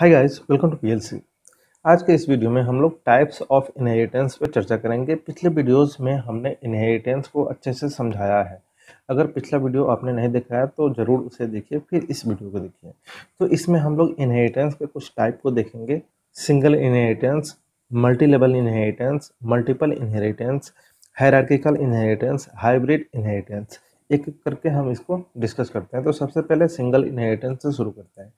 hi guys welcome to PLC आज के इस वीडियो में हम लोग टाइप्स ऑफ इनहेरिटेंस पर चर्चा करेंगे पिछले वीडियोस में हमने इनहेरिटेंस को अच्छे से समझाया है अगर पिछला वीडियो आपने नहीं देखा है तो ज़रूर उसे देखिए फिर इस वीडियो को देखिए तो इसमें हम लोग इनहेरिटेंस के कुछ टाइप को देखेंगे single inheritance multi level inheritance multiple inheritance hierarchical inheritance hybrid inheritance एक एक करके हम इसको डिस्कस करते हैं तो सबसे पहले सिंगल इनहेरिटेंस से शुरू करते हैं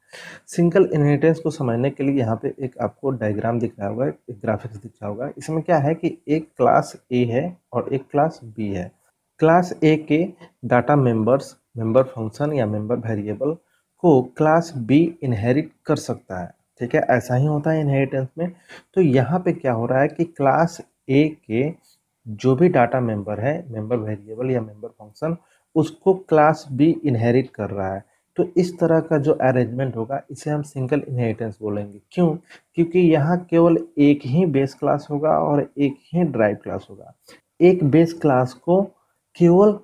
सिंगल इनहेरिटेंस को समझने के लिए यहाँ पे एक आपको डायग्राम दिख रहा होगा एक ग्राफिक्स दिख रहा होगा इसमें क्या है कि एक क्लास ए है और एक क्लास बी है क्लास ए के डाटा मेंबर्स मेंबर फंक्शन या मेंबर वेरिएबल को क्लास बी इनहेरिट कर सकता है ठीक है ऐसा ही होता है इनहेरिटेंस में तो यहाँ पर क्या हो रहा है कि क्लास ए के जो भी डाटा मेंबर है मेंबर वेरिएबल या मेंबर फंक्शन उसको क्लास बी इनहेरिट कर रहा है तो इस तरह का जो अरेंजमेंट होगा इसे हम सिंगल इनहेरिटेंस बोलेंगे क्यों क्योंकि यहाँ केवल एक ही बेस क्लास होगा और एक ही ड्राइव क्लास होगा एक बेस क्लास को केवल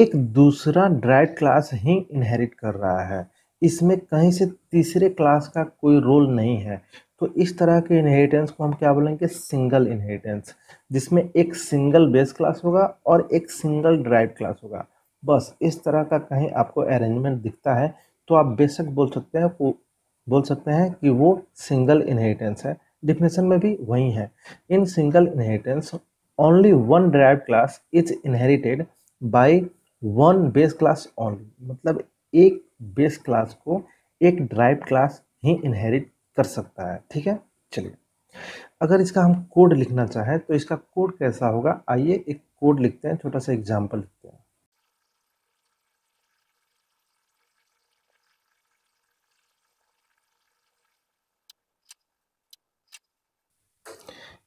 एक दूसरा ड्राइव क्लास ही इनहेरिट कर रहा है इसमें कहीं से तीसरे क्लास का कोई रोल नहीं है तो इस तरह के इनहेरिटेंस को हम क्या बोलेंगे सिंगल इनहेरिटेंस जिसमें एक सिंगल बेस क्लास होगा और एक सिंगल ड्राइव क्लास होगा बस इस तरह का कहीं आपको अरेंजमेंट दिखता है तो आप बेशक बोल सकते हैं बोल सकते हैं कि वो सिंगल इनहेरिटेंस है डिफिनेशन में भी वही है in single inheritance only one derived class is inherited by one base class only मतलब एक बेस क्लास को एक ड्राइव क्लास ही इनहेरिट कर सकता है ठीक है चलिए अगर इसका हम कोड लिखना चाहें तो इसका कोड कैसा होगा आइए एक कोड लिखते हैं छोटा सा एग्जाम्पल लिखते हैं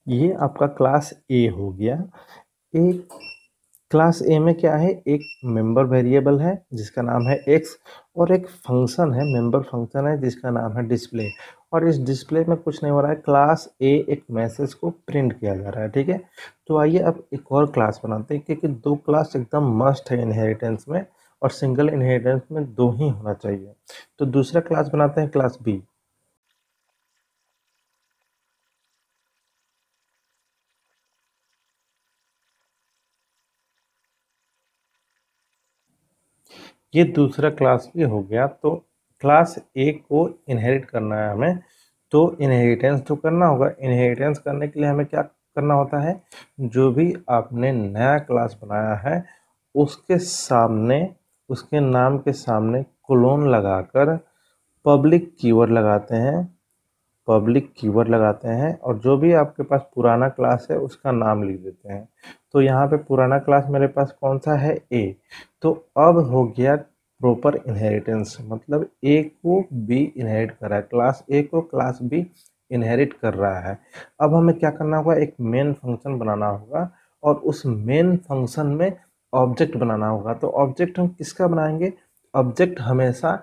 ये आपका क्लास ए हो गया एक क्लास ए में क्या है एक मेंबर वेरिएबल है जिसका नाम है एक्स और एक फंक्शन है मेंबर फंक्शन है जिसका नाम है डिस्प्ले और इस डिस्प्ले में कुछ नहीं हो रहा है क्लास ए एक मैसेज को प्रिंट किया जा रहा है ठीक है तो आइए अब एक और क्लास बनाते हैं क्योंकि दो क्लास एकदम मस्ट है इनहेरिटेंस में और सिंगल इनहेरिटेंस में दो ही होना चाहिए तो दूसरा क्लास बनाते हैं क्लास बी ये दूसरा क्लास भी हो गया तो क्लास ए को इनहेरिट करना है हमें तो इनहेरिटेंस तो करना होगा इनहेरिटेंस करने के लिए हमें क्या करना होता है जो भी आपने नया क्लास बनाया है उसके सामने उसके नाम के सामने कोलोन लगाकर पब्लिक कीवर्ड लगाते हैं पब्लिक कीवर्ड लगाते हैं और जो भी आपके पास पुराना क्लास है उसका नाम लिख देते हैं तो यहाँ पे पुराना क्लास मेरे पास कौन सा है ए तो अब हो गया प्रॉपर इनहेरिटेंस मतलब ए को बी इनहेरिट कर रहा है क्लास ए को क्लास बी इनहेरिट कर रहा है अब हमें क्या करना होगा एक मेन फंक्शन बनाना होगा और उस मेन फंक्शन में ऑब्जेक्ट बनाना होगा तो ऑब्जेक्ट हम किसका बनाएंगे ऑब्जेक्ट हमेशा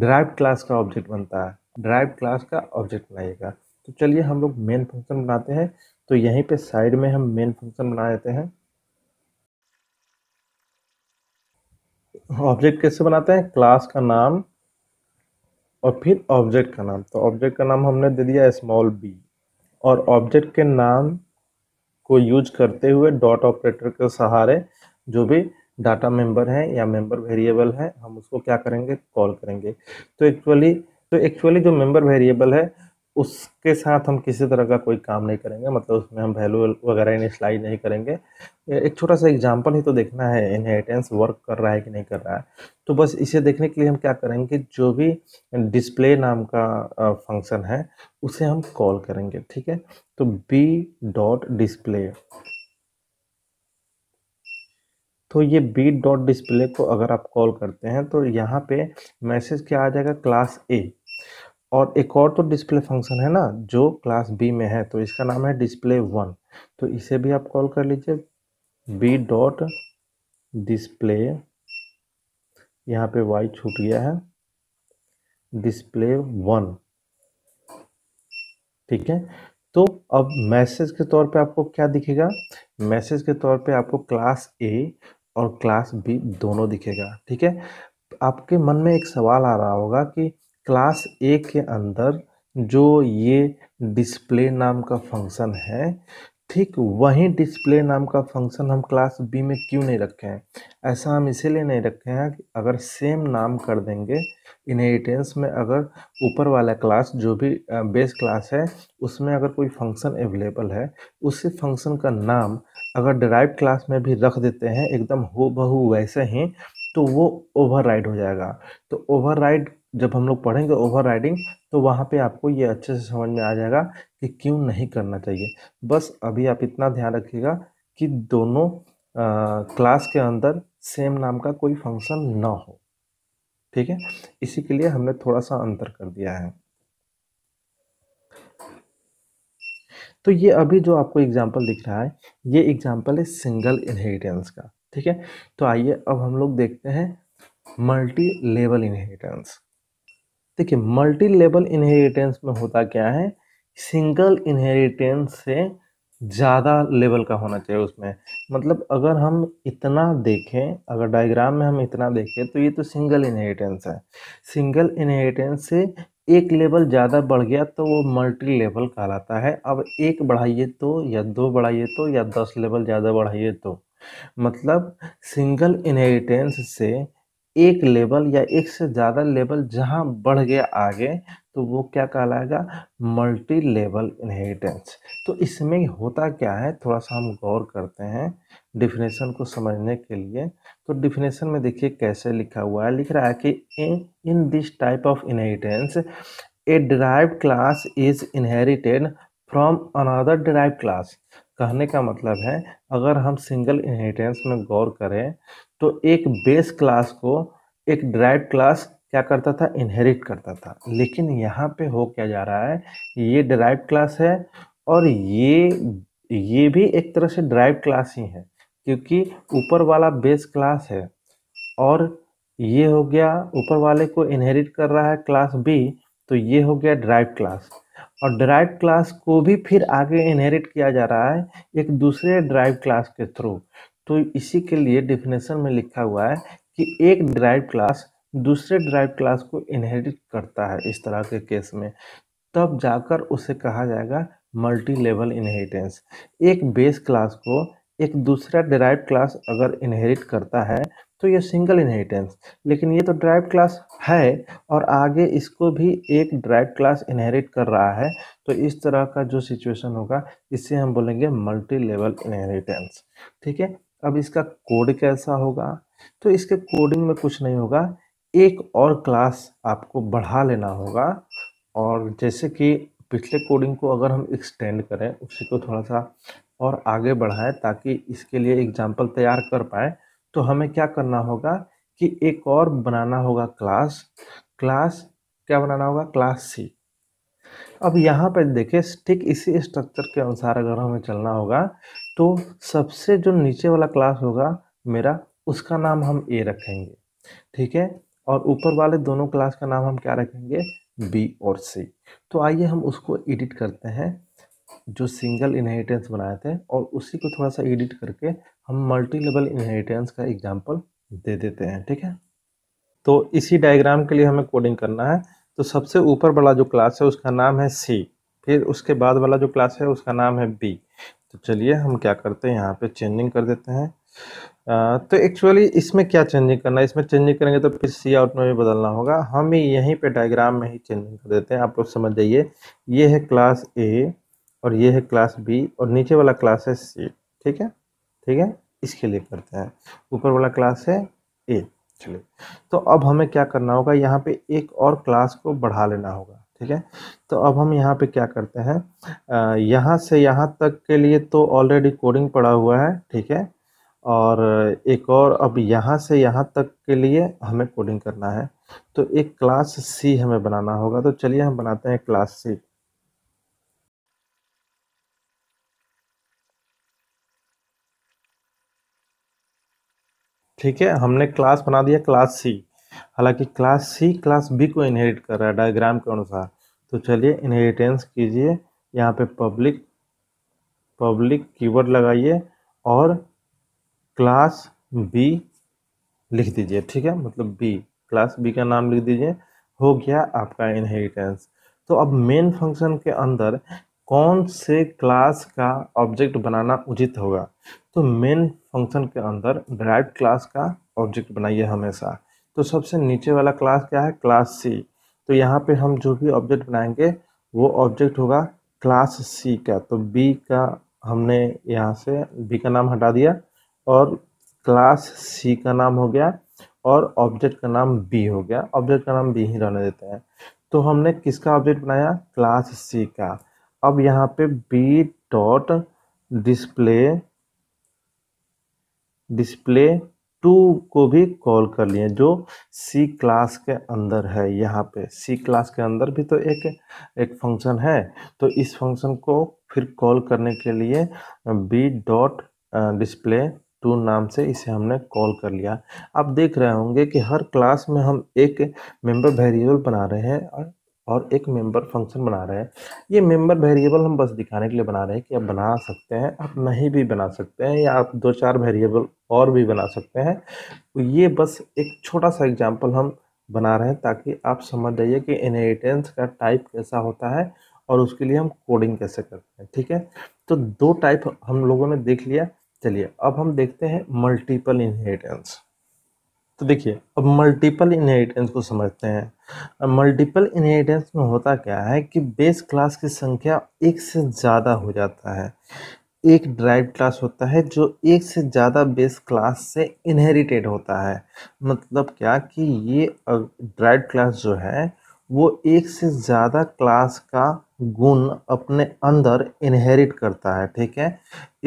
ड्राइव क्लास का ऑब्जेक्ट बनता है ड्राइव क्लास का ऑब्जेक्ट बनाइएगा तो चलिए हम लोग मेन फंक्शन बनाते हैं तो यहीं पे साइड में हम मेन फंक्शन बना देते हैं ऑब्जेक्ट कैसे बनाते हैं क्लास का नाम और फिर ऑब्जेक्ट का नाम तो ऑब्जेक्ट का नाम हमने दे दिया स्मॉल बी और ऑब्जेक्ट के नाम को यूज करते हुए डॉट ऑपरेटर के सहारे जो भी डाटा मेंबर हैं या मेंबर वेरिएबल है हम उसको क्या करेंगे कॉल करेंगे तो एक्चुअली तो एक्चुअली जो मेंबर वेरिएबल है उसके साथ हम किसी तरह का कोई काम नहीं करेंगे मतलब उसमें हम वैल्यू वगैरह इनिशलाइज नहीं करेंगे एक छोटा सा एग्जांपल ही तो देखना है इनहेरिटेंस वर्क कर रहा है कि नहीं कर रहा है तो बस इसे देखने के लिए हम क्या करेंगे जो भी डिस्प्ले नाम का फंक्शन है उसे हम कॉल करेंगे ठीक है तो बी डॉट डिस्प्ले तो ये बी डॉट डिस्प्ले को अगर आप कॉल करते हैं तो यहाँ पे मैसेज क्या आ जाएगा क्लास ए और एक और तो डिस्प्ले फंक्शन है ना जो क्लास बी में है तो इसका नाम है डिस्प्ले वन तो इसे भी आप कॉल कर लीजिए बी डॉट डिस्प्ले यहाँ पे वाई छूट गया है डिस्प्ले वन ठीक है तो अब मैसेज के तौर पे आपको क्या दिखेगा मैसेज के तौर पे आपको क्लास ए और क्लास बी दोनों दिखेगा ठीक है आपके मन में एक सवाल आ रहा होगा कि क्लास ए के अंदर जो ये डिस्प्ले नाम का फंक्शन है ठीक वही डिस्प्ले नाम का फंक्शन हम क्लास बी में क्यों नहीं रखे हैं ऐसा हम इसीलिए नहीं रखे हैं कि अगर सेम नाम कर देंगे इनहेरिटेंस में अगर ऊपर वाला क्लास जो भी बेस क्लास है उसमें अगर कोई फंक्शन अवेलेबल है उसी फंक्शन का नाम अगर ड्राइव क्लास में भी रख देते हैं एकदम हो बहू वैसे ही तो वो ओवरराइड हो जाएगा तो ओवरराइड जब हम लोग पढ़ेंगे ओवरराइडिंग तो वहाँ पे आपको ये अच्छे से समझ में आ जाएगा कि क्यों नहीं करना चाहिए बस अभी आप इतना ध्यान रखिएगा कि दोनों आ, क्लास के अंदर सेम नाम का कोई फंक्शन ना हो ठीक है इसी के लिए हमने थोड़ा सा अंतर कर दिया है तो ये अभी जो आपको एग्जाम्पल दिख रहा है ये एग्जाम्पल है सिंगल इनहेरिटेंस का ठीक है तो आइए अब हम लोग देखते हैं मल्टी लेवल इनहेरिटेंस देखिए मल्टी लेवल इनहेरिटेंस में होता क्या है सिंगल इनहेरिटेंस से ज़्यादा लेवल का होना चाहिए उसमें मतलब अगर हम इतना देखें अगर डायग्राम में हम इतना देखें तो ये तो सिंगल इनहेरिटेंस है सिंगल इनहेरिटेंस से एक लेवल ज़्यादा बढ़ गया तो वो मल्टी लेवल कहलाता है अब एक बढ़ाइए तो या दो बढ़ाइए तो या दस लेवल ज़्यादा बढ़ाइए तो मतलब सिंगल इनहेरिटेंस से एक लेवल या एक से ज़्यादा लेवल जहाँ बढ़ गया आगे तो वो क्या कहलाएगा मल्टी लेवल इनहेरिटेंस तो इसमें होता क्या है थोड़ा सा हम गौर करते हैं डिफिनेशन को समझने के लिए तो डिफिनेशन में देखिए कैसे लिखा हुआ है लिख रहा है कि in this type of inheritance a derived class is inherited from another derived class कहने का मतलब है अगर हम सिंगल इनहेरिटेंस में गौर करें तो एक बेस क्लास को एक ड्राइव क्लास क्या करता था इनहेरिट करता था लेकिन यहाँ पे हो क्या जा रहा है ये ड्राइव क्लास है और ये ये भी एक तरह से ड्राइव क्लास ही है क्योंकि ऊपर वाला बेस क्लास है और ये हो गया ऊपर वाले को इनहेरिट कर रहा है क्लास बी तो ये हो गया ड्राइव क्लास और ड्राइव क्लास को भी फिर आगे इनहेरिट किया जा रहा है एक दूसरे ड्राइव क्लास के थ्रू तो इसी के लिए डिफिनेशन में लिखा हुआ है कि एक ड्राइव क्लास दूसरे ड्राइव क्लास को इनहेरिट करता है इस तरह के केस में तब जाकर उसे कहा जाएगा मल्टी लेवल इनहेरिटेंस एक बेस क्लास को एक दूसरा ड्राइव क्लास अगर इनहेरिट करता है तो ये सिंगल इनहेरिटेंस लेकिन ये तो ड्राइव क्लास है और आगे इसको भी एक ड्राइव क्लास इनहेरिट कर रहा है तो इस तरह का जो सिचुएशन होगा इससे हम बोलेंगे मल्टी लेवल इनहेरिटेंस ठीक है अब इसका कोड कैसा होगा तो इसके कोडिंग में कुछ नहीं होगा एक और क्लास आपको बढ़ा लेना होगा और जैसे कि पिछले कोडिंग को अगर हम एक्सटेंड करें उसी को थोड़ा सा और आगे बढ़ाएं ताकि इसके लिए एग्जाम्पल तैयार कर पाएँ तो हमें क्या करना होगा कि एक और बनाना होगा क्लास क्लास क्या बनाना होगा क्लास सी अब यहाँ पर देखिए ठीक इसी स्ट्रक्चर के अनुसार अगर हमें चलना होगा तो सबसे जो नीचे वाला क्लास होगा मेरा उसका नाम हम ए रखेंगे ठीक है और ऊपर वाले दोनों क्लास का नाम हम क्या रखेंगे बी और सी तो आइए हम उसको एडिट करते हैं जो सिंगल इनहेरिटेंस बनाए थे और उसी को थोड़ा सा एडिट करके हम मल्टी लेवल इनहेरिटेंस का एग्जाम्पल दे देते हैं ठीक है तो इसी डायग्राम के लिए हमें कोडिंग करना है तो सबसे ऊपर वाला जो क्लास है उसका नाम है सी फिर उसके बाद वाला जो क्लास है उसका नाम है बी तो चलिए हम क्या करते हैं यहाँ पे चेंजिंग कर देते हैं आ, तो एक्चुअली इसमें क्या चेंजिंग करना है इसमें चेंजिंग करेंगे तो फिर सी आउट में भी बदलना होगा हम यहीं पे डायग्राम में ही चेंजिंग कर देते हैं आप लोग समझ जाइए ये है क्लास ए और ये है क्लास बी और नीचे वाला क्लास है सी ठीक है ठीक है इसके लिए करते हैं ऊपर वाला क्लास है ए चलिए तो अब हमें क्या करना होगा यहाँ पे एक और क्लास को बढ़ा लेना होगा ठीक है तो अब हम यहाँ पे क्या करते हैं यहाँ से यहाँ तक के लिए तो ऑलरेडी कोडिंग पड़ा हुआ है ठीक है और एक और अब यहाँ से यहाँ तक के लिए हमें कोडिंग करना है तो एक क्लास सी हमें बनाना होगा तो चलिए हम बनाते हैं क्लास सी ठीक है हमने क्लास बना दिया क्लास सी हालांकि क्लास सी क्लास बी को इनहेरिट कर रहा है डायग्राम के अनुसार तो चलिए इनहेरिटेंस कीजिए यहाँ पे पब्लिक पब्लिक कीवर्ड लगाइए और क्लास बी लिख दीजिए ठीक है मतलब बी क्लास बी का नाम लिख दीजिए हो गया आपका इनहेरिटेंस तो अब मेन फंक्शन के अंदर कौन से क्लास का ऑब्जेक्ट बनाना उचित होगा तो मेन फंक्शन के अंदर ड्राइव क्लास का ऑब्जेक्ट बनाइए हमेशा तो सबसे नीचे वाला क्लास क्या है क्लास सी तो यहाँ पे हम जो भी ऑब्जेक्ट बनाएंगे वो ऑब्जेक्ट होगा क्लास सी का तो बी का हमने यहाँ से बी का नाम हटा दिया और क्लास सी का नाम हो गया और ऑब्जेक्ट का नाम बी हो गया ऑब्जेक्ट का नाम बी ही रहने देते हैं तो हमने किसका ऑब्जेक्ट बनाया क्लास सी का अब यहाँ पे B dot display display two को भी कॉल कर लिए जो सी क्लास के अंदर है यहाँ पे सी क्लास के अंदर भी तो एक एक फंक्शन है तो इस फंक्शन को फिर कॉल करने के लिए बी डॉट डिस्प्ले टू नाम से इसे हमने कॉल कर लिया आप देख रहे होंगे कि हर क्लास में हम एक मेंबर वेरिएबल बना रहे हैं और एक मेंबर फंक्शन बना रहे हैं ये मेंबर वेरिएबल हम बस दिखाने के लिए बना रहे हैं कि आप बना सकते हैं आप नहीं भी बना सकते हैं या आप दो चार वेरिएबल और भी बना सकते हैं तो ये बस एक छोटा सा एग्जाम्पल हम बना रहे हैं ताकि आप समझ जाइए कि इनहेरिटेंस का टाइप कैसा होता है और उसके लिए हम कोडिंग कैसे करते हैं ठीक है तो दो टाइप हम लोगों ने देख लिया चलिए अब हम देखते हैं मल्टीपल इनहेरिटेंस तो देखिए अब मल्टीपल इनहेरिटेंस को समझते हैं मल्टीपल इनहेरिटेंस में होता क्या है कि बेस क्लास की संख्या एक से ज़्यादा हो जाता है एक ड्राइव क्लास होता है जो एक से ज़्यादा बेस क्लास से इनहेरिटेड होता है मतलब क्या कि ये ड्राइव क्लास जो है वो एक से ज़्यादा क्लास का गुण अपने अंदर इनहेरिट करता है ठीक है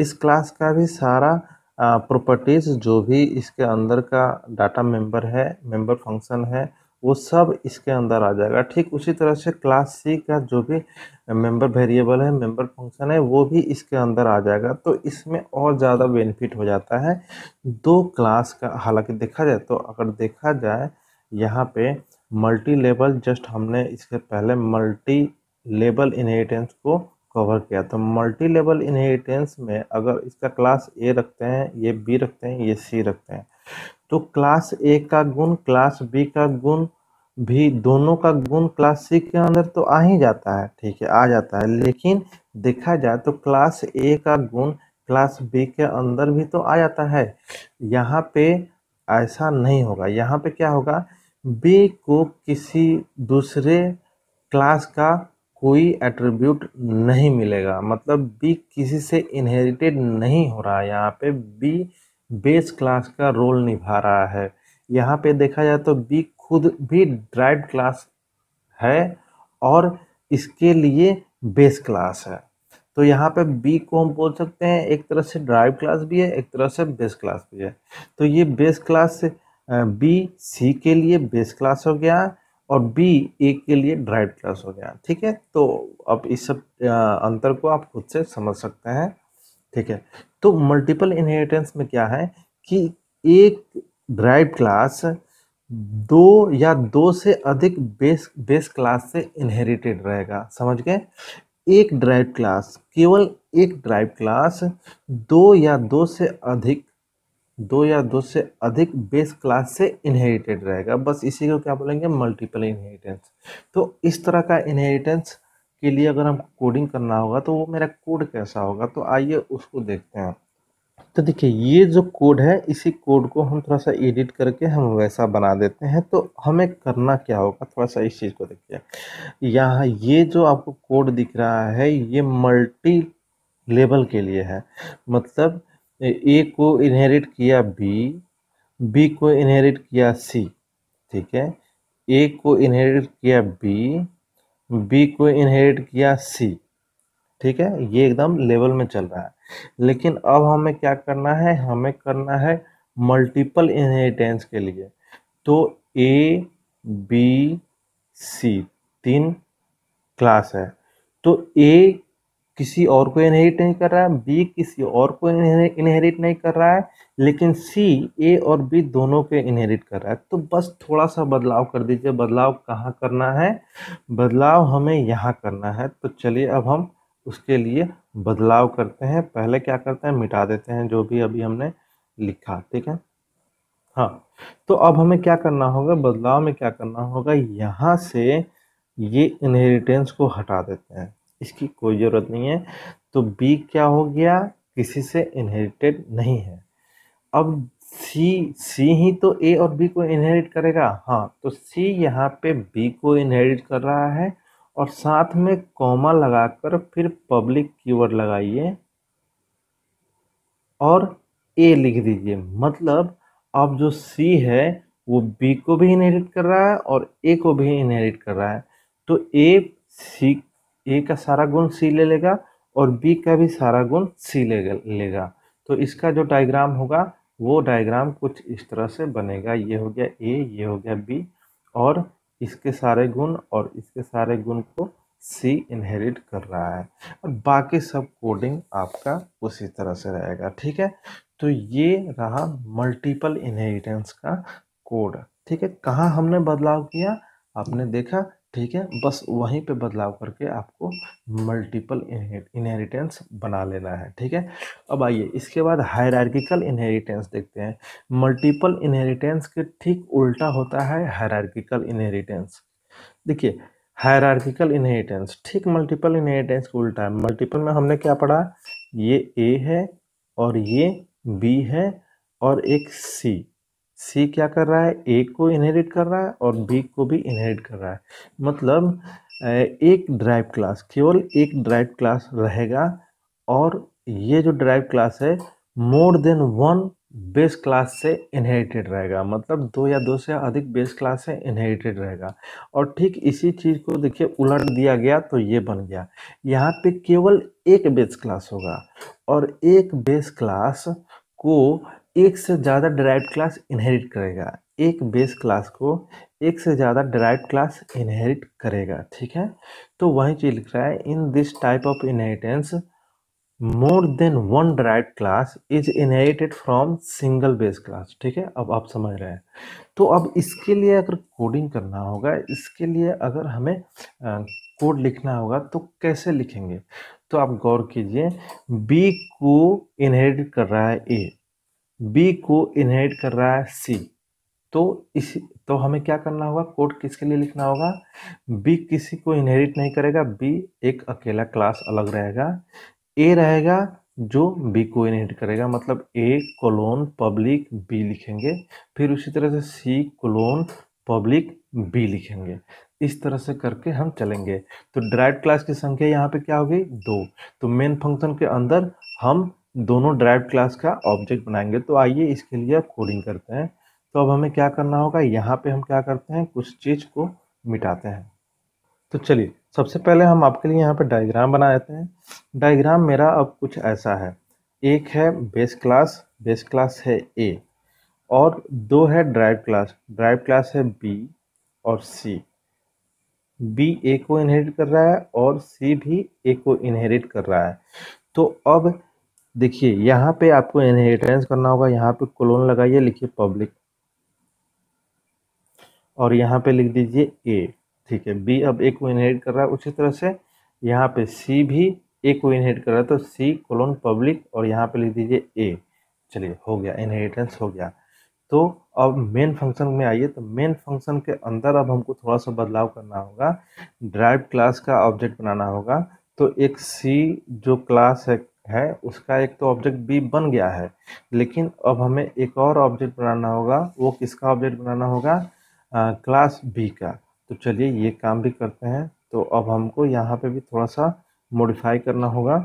इस क्लास का भी सारा प्रॉपर्टीज़ जो भी इसके अंदर का डाटा मेंबर है मेंबर फंक्शन है वो सब इसके अंदर आ जाएगा ठीक उसी तरह से क्लास सी का जो भी मेंबर वेरिएबल है मेंबर फंक्शन है वो भी इसके अंदर आ जाएगा तो इसमें और ज़्यादा बेनिफिट हो जाता है दो क्लास का हालांकि देखा जाए तो अगर देखा जाए यहाँ पे मल्टी लेवल जस्ट हमने इसके पहले मल्टी लेवल इनहेरिटेंस को कवर किया तो मल्टी लेवल इनहेरिटेंस में अगर इसका क्लास ए रखते हैं ये बी रखते हैं ये सी रखते हैं तो क्लास ए का गुण क्लास बी का गुण भी दोनों का गुण क्लास सी के अंदर तो आ ही जाता है ठीक है आ जाता है लेकिन देखा जाए तो क्लास ए का गुण क्लास बी के अंदर भी तो आ जाता है यहाँ पे ऐसा नहीं होगा यहाँ पे क्या होगा बी को किसी दूसरे क्लास का कोई एट्रीब्यूट नहीं मिलेगा मतलब बी किसी से इनहेरिटेड नहीं हो रहा है यहाँ पे बी बेस क्लास का रोल निभा रहा है यहाँ पे देखा जाए तो बी खुद भी ड्राइव क्लास है और इसके लिए बेस क्लास है तो यहाँ पे बी को हम बोल सकते हैं एक तरह से ड्राइव क्लास भी है एक तरह से बेस क्लास भी है तो ये बेस क्लास बी सी के लिए बेस क्लास हो गया और बी एक के लिए ड्राइव क्लास हो गया ठीक है तो अब इस सब अंतर को आप खुद से समझ सकते हैं ठीक है तो मल्टीपल इनहेरिटेंस में क्या है कि एक ड्राइव क्लास दो या दो से अधिक बेस बेस क्लास से इनहेरिटेड रहेगा समझ गए एक ड्राइव क्लास केवल एक ड्राइव क्लास दो या दो से अधिक दो या दो से अधिक बेस क्लास से इनहेरिटेड रहेगा बस इसी को क्या बोलेंगे मल्टीपल इनहेरिटेंस तो इस तरह का इनहेरिटेंस के लिए अगर हम कोडिंग करना होगा तो वो मेरा कोड कैसा होगा तो आइए उसको देखते हैं तो देखिए ये जो कोड है इसी कोड को हम थोड़ा सा एडिट करके हम वैसा बना देते हैं तो हमें करना क्या होगा थोड़ा सा इस चीज़ को देखिए यहाँ ये जो आपको कोड दिख रहा है ये मल्टी लेवल के लिए है मतलब ए को इनहेरिट किया बी बी को इनहेरिट किया सी ठीक है ए को इनहेरिट किया बी बी को इनहेरिट किया सी ठीक है ये एकदम लेवल में चल रहा है लेकिन अब हमें क्या करना है हमें करना है मल्टीपल इनहेरिटेंस के लिए तो ए बी सी तीन क्लास है तो ए किसी और को इनहेरिट नहीं कर रहा है बी किसी और को इनहेरिट नहीं कर रहा है लेकिन सी ए और बी दोनों पे इनहेरिट कर रहा है तो बस थोड़ा सा बदलाव कर दीजिए बदलाव कहाँ करना है बदलाव हमें यहाँ करना है तो चलिए अब हम उसके लिए बदलाव करते हैं पहले क्या करते हैं मिटा देते हैं जो भी अभी हमने लिखा ठीक है हाँ तो अब हमें क्या करना होगा बदलाव में क्या करना होगा यहाँ से ये इनहेरिटेंस को हटा देते हैं इसकी कोई ज़रूरत नहीं है तो बी क्या हो गया किसी से इनहेरिटेड नहीं है अब सी सी ही तो ए और बी को इनहेरिट करेगा हाँ तो सी यहाँ पे बी को इनहेरिट कर रहा है और साथ में कॉमा लगाकर फिर पब्लिक कीवर्ड लगाइए और ए लिख दीजिए मतलब अब जो सी है वो बी को भी इनहेरिट कर रहा है और ए को भी इनहेरिट कर रहा है तो ए सी ए का सारा गुण सी ले लेगा और बी का भी सारा गुण सी ले लेगा तो इसका जो डायग्राम होगा वो डायग्राम कुछ इस तरह से बनेगा ये हो गया ए ये हो गया बी और इसके सारे गुण और इसके सारे गुण को सी इनहेरिट कर रहा है और बाकी सब कोडिंग आपका उसी तरह से रहेगा ठीक है तो ये रहा मल्टीपल इनहेरिटेंस का कोड ठीक है कहाँ हमने बदलाव किया आपने देखा ठीक है बस वहीं पे बदलाव करके आपको मल्टीपल इनहेरिटेंस बना लेना है ठीक है अब आइए इसके बाद हायरार्किकल इनहेरिटेंस देखते हैं मल्टीपल इनहेरिटेंस के ठीक उल्टा होता है हायरार्किकल इनहेरिटेंस देखिए हायरार्किकल इनहेरिटेंस ठीक मल्टीपल इनहेरिटेंस के उल्टा है मल्टीपल में हमने क्या पढ़ा ये ए है और ये बी है और एक सी सी क्या कर रहा है ए को इनहेरिट कर रहा है और बी को भी इनहेरिट कर रहा है मतलब एक ड्राइव क्लास केवल एक ड्राइव क्लास रहेगा और ये जो ड्राइव क्लास है more than one base class से इनहेरिटेड रहेगा मतलब दो या दो से अधिक बेस क्लास से इनहेरिटेड रहेगा और ठीक इसी चीज़ को देखिए उलट दिया गया तो ये बन गया यहाँ पे केवल एक बेस क्लास होगा और एक बेस क्लास को एक से ज़्यादा डराइव क्लास इनहेरिट करेगा एक बेस क्लास को एक से ज़्यादा डराइव क्लास इनहेरिट करेगा ठीक है तो वही चीज लिख रहा है in this type of inheritance more than one derived class is inherited from single base class ठीक है अब आप समझ रहे हैं तो अब इसके लिए अगर कोडिंग करना होगा इसके लिए अगर हमें कोड लिखना होगा तो कैसे लिखेंगे तो आप गौर कीजिए बी को इनहेरिट कर रहा है ए बी को इनहेरिट कर रहा है सी तो इस तो हमें क्या करना होगा कोड किसके लिए लिखना होगा बी किसी को इनहेरिट नहीं करेगा बी एक अकेला क्लास अलग रहेगा ए रहेगा जो बी को इनहेरिट करेगा मतलब ए कोलोन पब्लिक बी लिखेंगे फिर उसी तरह से सी कोलोन पब्लिक बी लिखेंगे इस तरह से करके हम चलेंगे तो ड्राइव क्लास की संख्या यहाँ पे क्या होगी दो तो मेन फंक्शन के अंदर हम दोनों ड्राइव क्लास का ऑब्जेक्ट बनाएंगे तो आइए इसके लिए आप कोडिंग करते हैं तो अब हमें क्या करना होगा यहाँ पे हम क्या करते हैं कुछ चीज़ को मिटाते हैं तो चलिए सबसे पहले हम आपके लिए यहाँ पे डायग्राम बना लेते हैं डायग्राम मेरा अब कुछ ऐसा है एक है बेस क्लास बेस क्लास है ए और दो है ड्राइव क्लास ड्राइव क्लास है बी और सी बी ए को इनहेरिट कर रहा है और सी भी ए को इनहेरिट कर रहा है तो अब देखिए यहाँ पे आपको इनहेरिटेंस करना होगा यहाँ पे कोलोन लगाइए लिखिए पब्लिक और यहाँ पे लिख दीजिए ए ठीक है बी अब ए को इनहेरिट कर रहा है उसी तरह से यहाँ पे सी भी ए को इनहेरिट कर रहा है तो सी कोलोन पब्लिक और यहाँ पे लिख दीजिए ए चलिए हो गया इनहेरिटेंस हो गया तो अब मेन फंक्शन में आइए तो मेन फंक्शन के अंदर अब हमको थोड़ा सा बदलाव करना होगा ड्राइव क्लास का ऑब्जेक्ट बनाना होगा तो एक सी जो क्लास है है उसका एक तो ऑब्जेक्ट बी बन गया है लेकिन अब हमें एक और ऑब्जेक्ट बनाना होगा वो किसका ऑब्जेक्ट बनाना होगा आ, क्लास बी का तो चलिए ये काम भी करते हैं तो अब हमको यहाँ पे भी थोड़ा सा मॉडिफाई करना होगा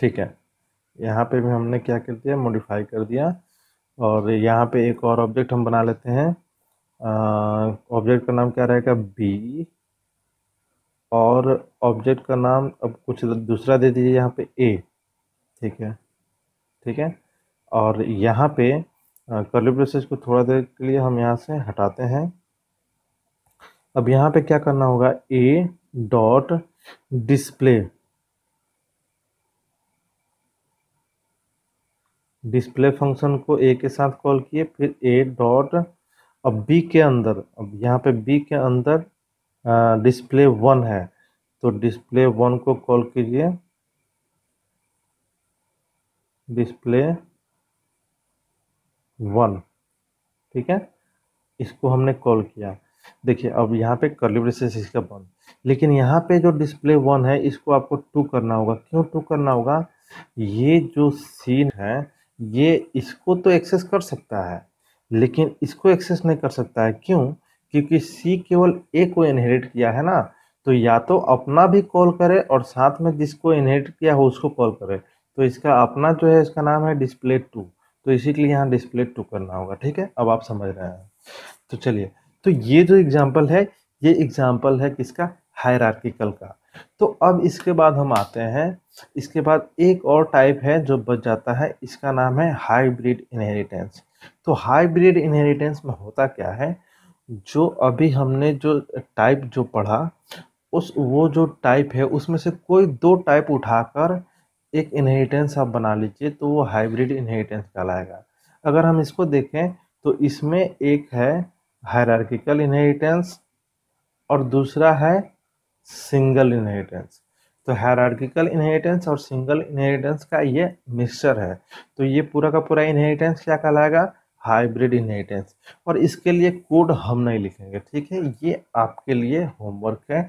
ठीक है यहाँ पे भी हमने क्या कर दिया मॉडिफाई कर दिया और यहाँ पे एक और ऑब्जेक्ट हम बना लेते हैं ऑब्जेक्ट का नाम क्या रहेगा बी और ऑब्जेक्ट का नाम अब कुछ दूसरा दे दीजिए यहाँ पे ए ठीक है ठीक है और यहाँ पे कर्ली ब्रेसेस को थोड़ा देर के लिए हम यहाँ से हटाते हैं अब यहाँ पे क्या करना होगा A dot display display function को ए के साथ कॉल किए फिर ए डॉट अब बी के अंदर अब यहाँ पे बी के अंदर डिस्प्ले वन है तो डिस्प्ले वन को कॉल कीजिए डिस्प्ले वन ठीक है इसको हमने कॉल किया देखिए अब यहाँ पे कर्ली इसका बंद लेकिन यहाँ पे जो डिस्प्ले वन है इसको आपको टू करना होगा क्यों टू करना होगा ये जो सीन है ये इसको तो एक्सेस कर सकता है लेकिन इसको एक्सेस नहीं कर सकता है क्यों क्योंकि सी केवल ए को इनहेरिट किया है ना तो या तो अपना भी कॉल करे और साथ में जिसको इनहेरिट किया हो उसको कॉल करे तो इसका अपना जो है इसका नाम है डिस्प्ले टू तो इसी के लिए यहाँ डिस्प्ले टू करना होगा ठीक है अब आप समझ रहे हैं तो चलिए तो ये जो एग्जाम्पल है ये एग्जाम्पल है किसका हायरार्किकल का तो अब इसके बाद हम आते हैं इसके बाद एक और टाइप है जो बच जाता है इसका नाम है हाईब्रिड इनहेरिटेंस तो हाईब्रिड इनहेरिटेंस में होता क्या है जो अभी हमने जो टाइप जो पढ़ा उस वो जो टाइप है उसमें से कोई दो टाइप उठाकर एक इनहेरिटेंस आप बना लीजिए तो वो हाइब्रिड इनहेरिटेंस कहलाएगा अगर हम इसको देखें तो इसमें एक है हायरार्किकल इनहेरिटेंस और दूसरा है सिंगल इनहेरिटेंस तो हायरार्किकल इनहेरिटेंस और सिंगल इनहेरिटेंस का ये मिक्सचर है तो ये पूरा का पूरा इनहेरिटेंस क्या कहलाएगा हाइब्रिड इनहेरिटेंस और इसके लिए कोड हम नहीं लिखेंगे ठीक है ये आपके लिए होमवर्क है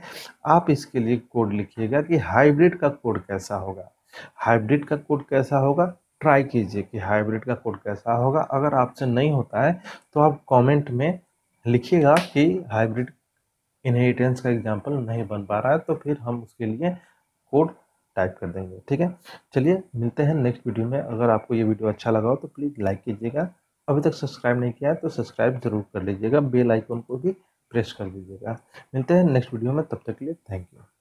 आप इसके लिए कोड लिखिएगा कि हाइब्रिड का कोड कैसा होगा हाइब्रिड का कोड कैसा होगा ट्राई कीजिए कि हाइब्रिड का कोड कैसा होगा अगर आपसे नहीं होता है तो आप कमेंट में लिखिएगा कि हाइब्रिड इनहेरिटेंस का एग्जाम्पल नहीं बन पा रहा है तो फिर हम उसके लिए कोड टाइप कर देंगे ठीक है चलिए मिलते हैं नेक्स्ट वीडियो में अगर आपको ये वीडियो अच्छा लगा हो तो प्लीज़ लाइक कीजिएगा अभी तक सब्सक्राइब नहीं किया है तो सब्सक्राइब ज़रूर कर लीजिएगा बेल आइकन को भी प्रेस कर दीजिएगा मिलते हैं नेक्स्ट वीडियो में तब तक के लिए थैंक यू